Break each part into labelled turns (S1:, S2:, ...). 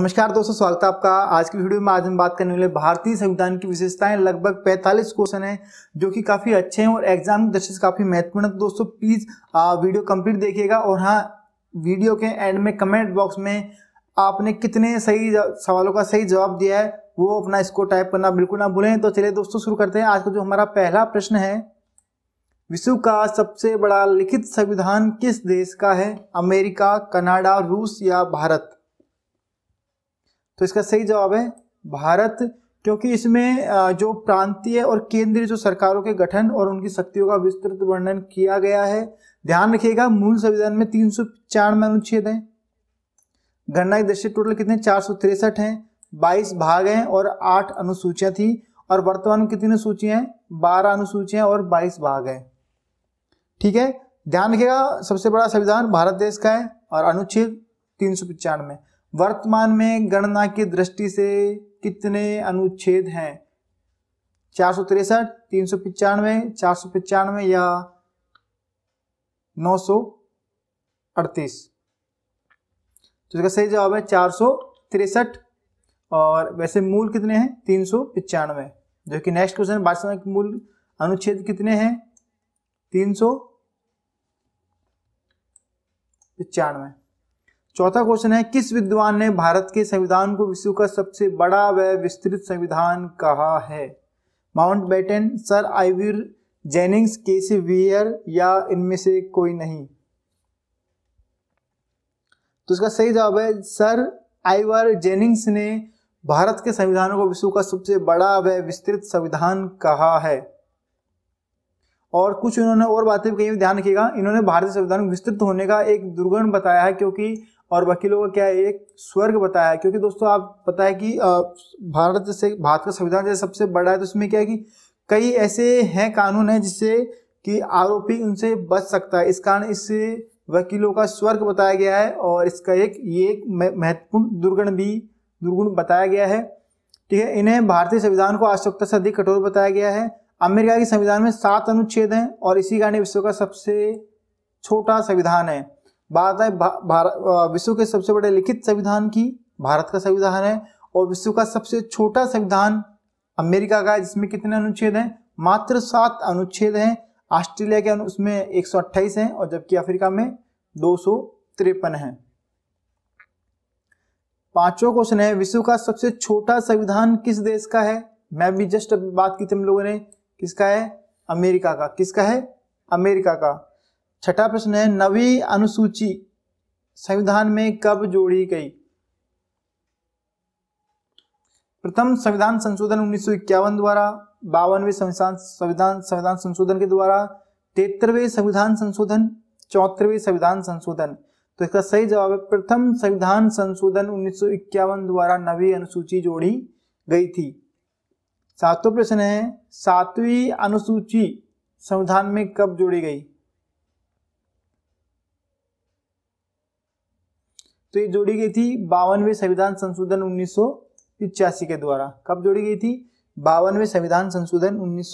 S1: नमस्कार दोस्तों स्वागत है आपका आज की वीडियो में आज हम बात करने वाले भारतीय संविधान की विशेषताएं लगभग 45 क्वेश्चन हैं जो कि काफ़ी अच्छे हैं और एग्जाम की दृष्टि से काफ़ी महत्वपूर्ण है दोस्तों प्लीज़ वीडियो कंप्लीट देखिएगा और हाँ वीडियो के एंड में कमेंट बॉक्स में आपने कितने सही सवालों का सही जवाब दिया है वो अपना इसको टाइप करना बिल्कुल ना भूलें तो चलिए दोस्तों शुरू करते हैं आज का जो हमारा पहला प्रश्न है विश्व का सबसे बड़ा लिखित संविधान किस देश का है अमेरिका कनाडा रूस या भारत तो इसका सही जवाब है भारत क्योंकि इसमें जो प्रांतीय और केंद्रीय जो सरकारों के गठन और उनकी शक्तियों का विस्तृत वर्णन किया गया है ध्यान रखिएगा मूल संविधान में तीन सौ पचानवे अनुच्छेद हैं गणना की दृष्टि टोटल कितने चार सौ तिरसठ हैं बाईस भाग हैं और आठ अनुसूचियां थी और वर्तमान में कितनी अनुसूचियां हैं बारह अनुसूचियां और बाईस भाग हैं ठीक है ध्यान रखिएगा सबसे बड़ा संविधान भारत देश का है और अनुच्छेद तीन सौ पचानवे वर्तमान में गणना की दृष्टि से कितने अनुच्छेद हैं चार सौ तिरसठ तीन सौ पिचानवे चार सौ पिचानवे या नौ सौ अड़तीस तो इसका सही जवाब है चार सौ तिरसठ और वैसे मूल कितने हैं तीन सौ पिचानवे जो कि नेक्स्ट क्वेश्चन बात के मूल अनुच्छेद कितने हैं तीन सौ पिचानवे चौथा क्वेश्चन है किस विद्वान ने भारत के संविधान को विश्व का सबसे बड़ा व विस्तृत संविधान कहा है Mountbatten sir Ivor Jennings K C Wheare या इनमें से कोई नहीं तो इसका सही जवाब है सर आईवर जेनिंग्स ने भारत के संविधान को विश्व का सबसे बड़ा व विस्तृत संविधान कहा है और कुछ इन्होंने और बातें भी ध्यान रखिएगा इन्होंने भारतीय संविधान विस्तृत होने का एक दुर्गुण बताया है क्योंकि और वकीलों का क्या एक स्वर्ग बताया है क्योंकि दोस्तों आप पता है कि भारत जैसे भारत का संविधान जैसे सबसे बड़ा है तो उसमें क्या है कि कई ऐसे हैं कानून हैं जिससे कि आरोपी उनसे बच सकता है इस कारण इससे वकीलों का स्वर्ग बताया गया है और इसका एक ये एक महत्वपूर्ण दुर्गुण भी दुर्गुण बताया गया है ठीक है इन्हें भारतीय संविधान को आवश्यकता से अधिक कठोर बताया गया है अमेरिका के संविधान में सात अनुच्छेद हैं और इसी कारण विश्व का सबसे छोटा संविधान है बात है विश्व के सबसे बड़े लिखित संविधान की भारत का संविधान है और विश्व का सबसे छोटा संविधान अमेरिका का है जिसमें कितने अनुच्छेद हैं मात्र सात अनुच्छेद हैं ऑस्ट्रेलिया के उसमें एक सौ अट्ठाईस हैं और जबकि अफ्रीका में दो सौ तिरपन हैं पांचवा क्वेश्चन है विश्व का सबसे छोटा संविधान किस देश का है मैं भी जस्ट बात की थी हम लोगों ने किसका है अमेरिका का किसका है अमेरिका का छठा प्रश्न है नवी अनुसूची संविधान में कब जोड़ी गई प्रथम संविधान संशोधन उन्नीस द्वारा बावनवे संविधान संविधान संविधान संशोधन के द्वारा तेतरवे संविधान संशोधन चौहत्तरवे संविधान संशोधन तो इसका सही जवाब है प्रथम संविधान संशोधन उन्नीस द्वारा नवी अनुसूची जोड़ी गई थी सातवां प्रश्न है सातवीं अनुसूची संविधान में कब जोड़ी गई तो ये जोड़ी गई थी बावनवे संविधान संशोधन उन्नीस के द्वारा कब जोड़ी गई थी बावनवे संविधान संशोधन उन्नीस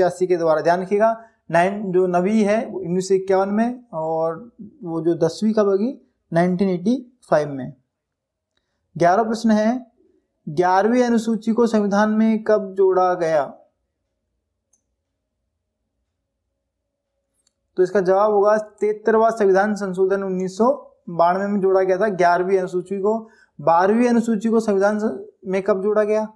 S1: के द्वारा ध्यान रखिएगा नाइन जो नवी है उन्नीस में और वो जो दसवीं कब होगी 1985 में ग्यारह प्रश्न है ग्यारहवीं अनुसूची को संविधान में कब जोड़ा गया तो इसका जवाब होगा तेतरवा संविधान संशोधन उन्नीस बानवे में जोड़ा गया था ग्यारहवीं अनुसूची को बारहवीं अनुसूची को संविधान में कब जोड़ा गया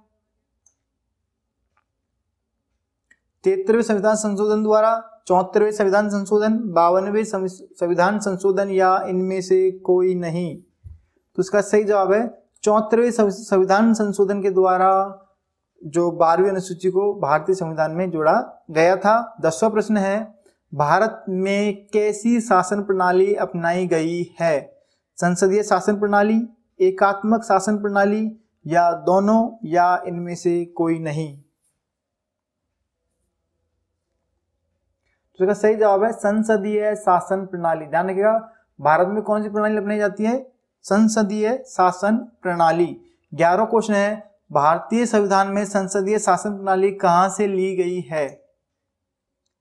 S1: तिहत्तरवें संविधान संशोधन द्वारा चौहत्तरवें संविधान संशोधन बावनवे संविधान संशोधन या इनमें से कोई नहीं तो इसका सही जवाब है चौहत्तरवे संविधान संशोधन के द्वारा जो बारहवीं अनुसूची को भारतीय संविधान में जोड़ा गया था दसवा प्रश्न है भारत में कैसी शासन प्रणाली अपनाई गई है संसदीय शासन प्रणाली एकात्मक शासन प्रणाली या दोनों या इनमें से कोई नहीं तो सही जवाब है संसदीय शासन प्रणाली ध्यान रखिएगा भारत में कौन सी प्रणाली अपनाई जाती है संसदीय शासन प्रणाली ग्यारह क्वेश्चन है भारतीय संविधान में संसदीय शासन प्रणाली कहां से ली गई है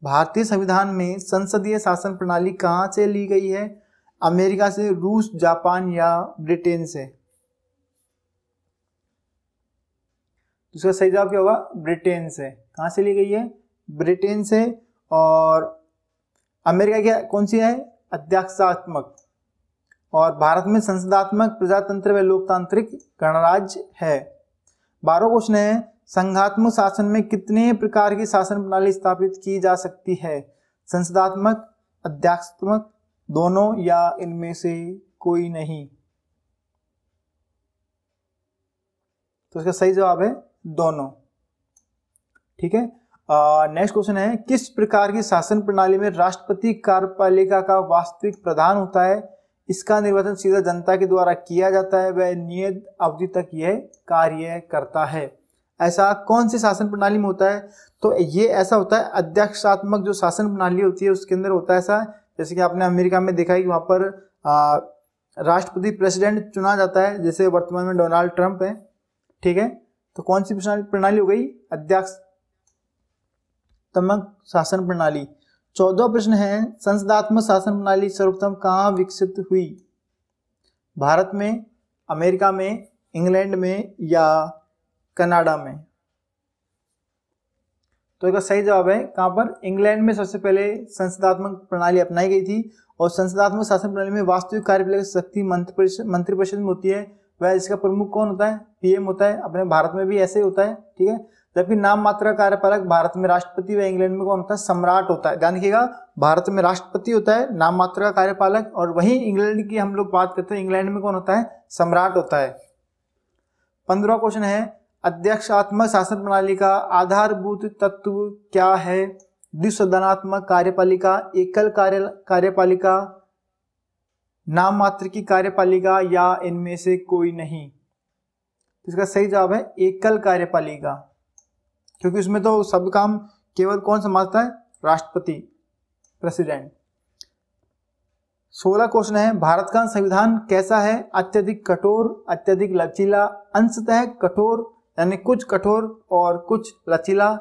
S1: भारतीय संविधान में संसदीय शासन प्रणाली कहाँ से ली गई है अमेरिका से रूस जापान या ब्रिटेन से दूसरा सही जवाब क्या होगा ब्रिटेन से कहाँ से ली गई है ब्रिटेन से और अमेरिका क्या कौन सी है अध्यक्षात्मक और भारत में संसदात्मक प्रजातंत्र व लोकतांत्रिक गणराज्य है बारह क्वेश्चन है संघात्मक शासन में कितने प्रकार की शासन प्रणाली स्थापित की जा सकती है संसदात्मक अध्यक्षात्मक दोनों या इनमें से कोई नहीं तो इसका सही जवाब है दोनों ठीक है नेक्स्ट क्वेश्चन है किस प्रकार की शासन प्रणाली में राष्ट्रपति कार्यपालिका का वास्तविक प्रधान होता है इसका निर्वाचन सीधा जनता के द्वारा किया जाता है वह नियत अवधि तक यह कार्य करता है ऐसा कौन सी शासन प्रणाली में होता है तो ये ऐसा होता है अध्यक्षात्मक जो शासन प्रणाली होती है उसके अंदर होता है ऐसा जैसे कि आपने अमेरिका में देखा है कि वहाँ पर राष्ट्रपति प्रेसिडेंट चुना जाता है जैसे वर्तमान में डोनाल्ड ट्रंप है ठीक है तो कौन सी प्रणाली हो गई अध्यक्षात्मक शासन प्रणाली चौदह प्रश्न है संसदात्मक शासन प्रणाली सर्वप्रथम कहाँ विकसित हुई भारत में अमेरिका में इंग्लैंड में या कनाडा में तो इसका सही जवाब है कहां पर इंग्लैंड में सबसे पहले संसदात्मक प्रणाली अपनाई गई थी और संसदात्मक शासन प्रणाली में वास्तविक कार्यपालिका शक्ति मंत्रिपरिषद में होती है वह इसका प्रमुख कौन होता है पीएम होता है अपने भारत में भी ऐसे ही होता है ठीक है जबकि नाम मात्र कार्यपालक भारत में राष्ट्रपति व इंग्लैंड में कौन होता है सम्राट होता है ध्यान रखिएगा भारत में राष्ट्रपति होता है नाम मात्र का कार्यपालक और वहीं इंग्लैंड की हम लोग बात करते हैं इंग्लैंड में कौन होता है सम्राट होता है पंद्रह क्वेश्चन है अध्यक्षात्मक शासन प्रणाली का आधारभूत तत्व क्या है द्विसदनात्मक कार्यपालिका एकल कार्य कार्यपालिका नाम मात्र की कार्यपालिका या इनमें से कोई नहीं तो इसका सही जवाब है एकल कार्यपालिका क्योंकि उसमें तो सब काम केवल कौन संभालता है राष्ट्रपति प्रेसिडेंट सोलह क्वेश्चन है भारत का संविधान कैसा है अत्यधिक कठोर अत्यधिक लचीला अंशतः कठोर यानी कुछ कठोर और कुछ लचीला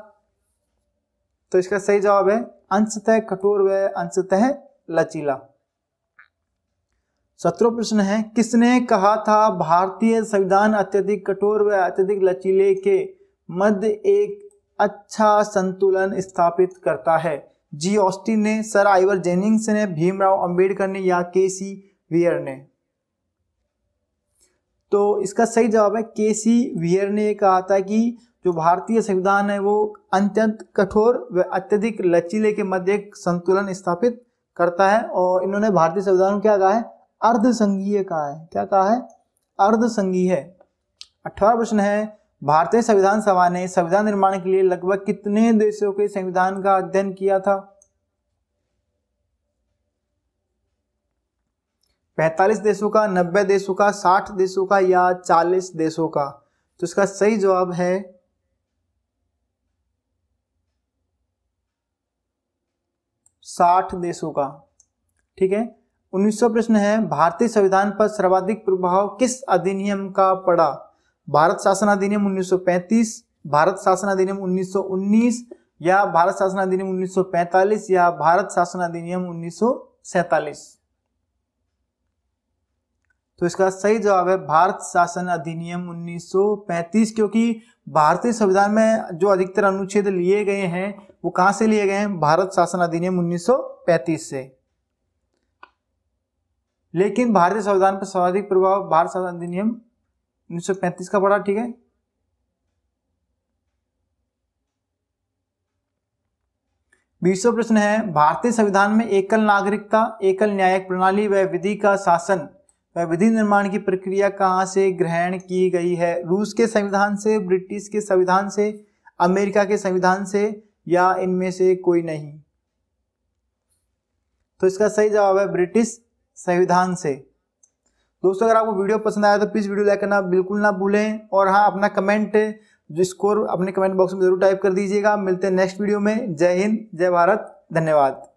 S1: तो इसका सही जवाब है अंशतः कठोर व अंशतः लचीला सत्रो प्रश्न है किसने कहा था भारतीय संविधान अत्यधिक कठोर व अत्यधिक लचीले के मध्य एक अच्छा संतुलन स्थापित करता है जी ऑस्टिन ने सर आइवर जेनिंग्स ने भीमराव अंबेडकर ने या के सी वियर ने तो इसका सही जवाब है के सी वियर ने कहा था कि जो भारतीय संविधान है वो अत्यंत कठोर व अत्यधिक लचीले के मध्य एक संतुलन स्थापित करता है और इन्होंने भारतीय संविधान को क्या कहा है अर्धसंघीय कहा है क्या कहा है अर्धसंघीय है अठारह प्रश्न है भारतीय संविधान सभा ने संविधान निर्माण के लिए लगभग कितने देशों के संविधान का अध्ययन किया था 45 देशों का 90 देशों का 60 देशों का या 40 देशों का तो इसका सही जवाब है साठ देशों का ठीक है उन्नीसवा प्रश्न है भारतीय संविधान पर सर्वाधिक प्रभाव किस अधिनियम का पड़ा भारत शासन अधिनियम 1935 भारत शासन अधिनियम 1919 या भारत शासन अधिनियम 1945 या भारत शासन अधिनियम 1947 तो इसका सही जवाब है भारत शासन अधिनियम 1935 क्योंकि भारतीय संविधान में जो अधिकतर अनुच्छेद लिए गए हैं वो कहां से लिए गए हैं भारत शासन अधिनियम 1935 से लेकिन भारतीय संविधान पर सर्वाधिक प्रभाव भारत शासन अधिनियम 1935 का पड़ा ठीक है बीसवा प्रश्न है भारतीय संविधान में एकल नागरिकता एकल न्यायिक प्रणाली व विधि का शासन विधि निर्माण की प्रक्रिया कहाँ से ग्रहण की गई है रूस के संविधान से ब्रिटिश के संविधान से अमेरिका के संविधान से या इनमें से कोई नहीं तो इसका सही जवाब है ब्रिटिश संविधान से दोस्तों अगर आपको वीडियो पसंद आया तो प्लीज़ वीडियो लाइक करना बिल्कुल ना भूलें और हाँ अपना कमेंट जो स्कोर अपने कमेंट बॉक्स में जरूर टाइप कर दीजिएगा मिलते हैं नेक्स्ट वीडियो में जय हिंद जय भारत धन्यवाद